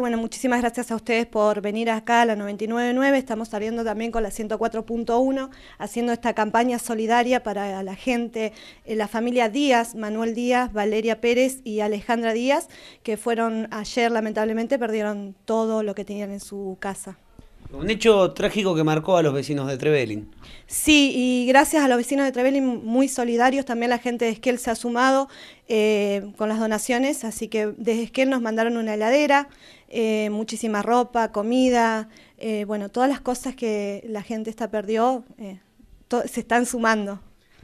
Bueno, muchísimas gracias a ustedes por venir acá a la 99.9. Estamos saliendo también con la 104.1, haciendo esta campaña solidaria para la gente, eh, la familia Díaz, Manuel Díaz, Valeria Pérez y Alejandra Díaz, que fueron ayer, lamentablemente, perdieron todo lo que tenían en su casa. Un hecho trágico que marcó a los vecinos de Trevelin. Sí, y gracias a los vecinos de Trevelin, muy solidarios, también la gente de Esquel se ha sumado eh, con las donaciones, así que desde Esquel nos mandaron una heladera, eh, muchísima ropa, comida, eh, bueno, todas las cosas que la gente está perdió, se están sumando.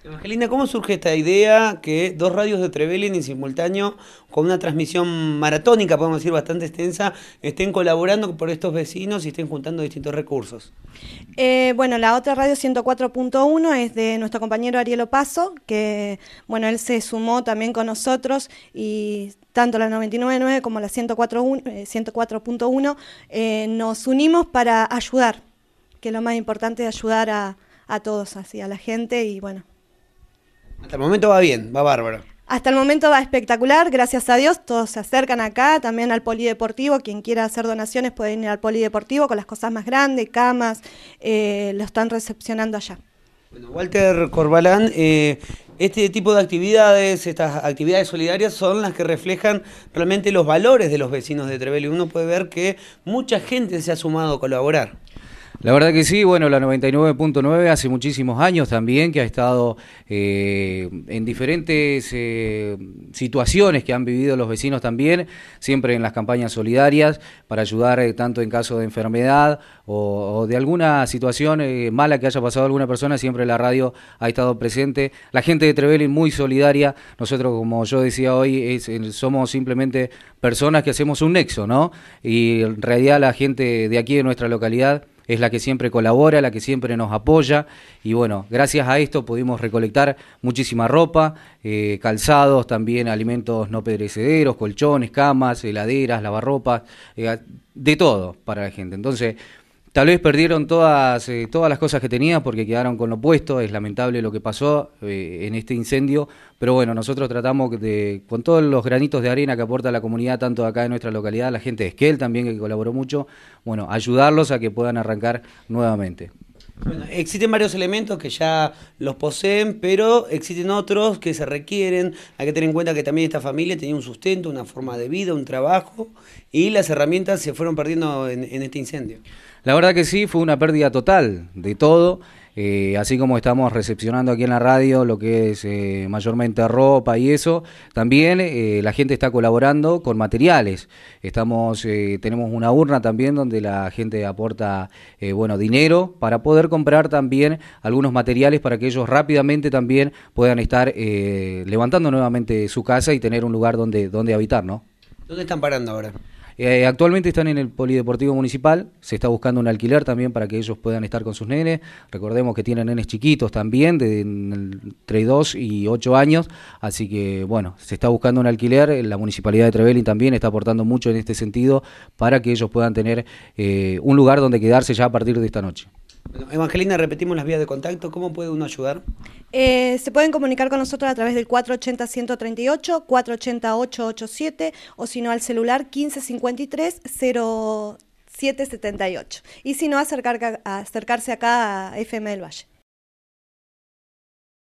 Evangelina, ¿cómo surge esta idea que dos radios de Trevelin en simultáneo, con una transmisión maratónica, podemos decir bastante extensa, estén colaborando por estos vecinos y estén juntando distintos recursos? Eh, bueno, la otra radio 104.1 es de nuestro compañero Ariel Opaso, que bueno, él se sumó también con nosotros y tanto la 99.9 como la 104.1 eh, eh, nos unimos para ayudar, que lo más importante es ayudar a, a todos, así, a la gente y bueno. Hasta el momento va bien, va bárbaro. Hasta el momento va espectacular, gracias a Dios. Todos se acercan acá, también al polideportivo. Quien quiera hacer donaciones puede ir al polideportivo con las cosas más grandes, camas, eh, lo están recepcionando allá. Bueno, Walter Corbalán, eh, este tipo de actividades, estas actividades solidarias son las que reflejan realmente los valores de los vecinos de y Uno puede ver que mucha gente se ha sumado a colaborar. La verdad que sí, bueno, la 99.9 hace muchísimos años también que ha estado eh, en diferentes eh, situaciones que han vivido los vecinos también, siempre en las campañas solidarias para ayudar eh, tanto en caso de enfermedad o, de alguna situación mala que haya pasado alguna persona, siempre la radio ha estado presente. La gente de Trevelin muy solidaria, nosotros como yo decía hoy, es, somos simplemente personas que hacemos un nexo, ¿no? Y en realidad la gente de aquí de nuestra localidad es la que siempre colabora, la que siempre nos apoya. Y bueno, gracias a esto pudimos recolectar muchísima ropa, eh, calzados, también alimentos no perecederos, colchones, camas, heladeras, lavarropas, eh, de todo para la gente. Entonces, Tal vez perdieron todas, eh, todas las cosas que tenía porque quedaron con lo puesto, es lamentable lo que pasó eh, en este incendio, pero bueno, nosotros tratamos de, con todos los granitos de arena que aporta la comunidad, tanto acá en nuestra localidad, la gente de Esquel también que colaboró mucho, bueno, ayudarlos a que puedan arrancar nuevamente. Bueno, existen varios elementos que ya los poseen, pero existen otros que se requieren. Hay que tener en cuenta que también esta familia tenía un sustento, una forma de vida, un trabajo, y las herramientas se fueron perdiendo en este incendio. La verdad que sí, fue una pérdida total de todo. Eh, así como estamos recepcionando aquí en la radio lo que es eh, mayormente ropa y eso, también eh, la gente está colaborando con materiales. Estamos, tenemos una urna también donde la gente aporta bueno dinero para poder comprar también algunos materiales para que ellos rápidamente también puedan estar levantando nuevamente su casa y tener un lugar donde, donde habitar, ¿no? ¿Dónde están parando ahora? Eh, actualmente están en el Polideportivo Municipal, se está buscando un alquiler también para que ellos puedan estar con sus nenes. Recordemos que tienen nenes chiquitos también, de entre 2 y 8 años, así que bueno, se está buscando un alquiler. La Municipalidad de Trevelin también está aportando mucho en este sentido para que ellos puedan tener eh, un lugar donde quedarse ya a partir de esta noche. Evangelina, repetimos las vías de contacto. ¿Cómo puede uno ayudar? Eh, se pueden comunicar con nosotros a través del 480-138, 480-887 o si no al celular 1553-0778. Y si no, acercarse acá a FM del Valle.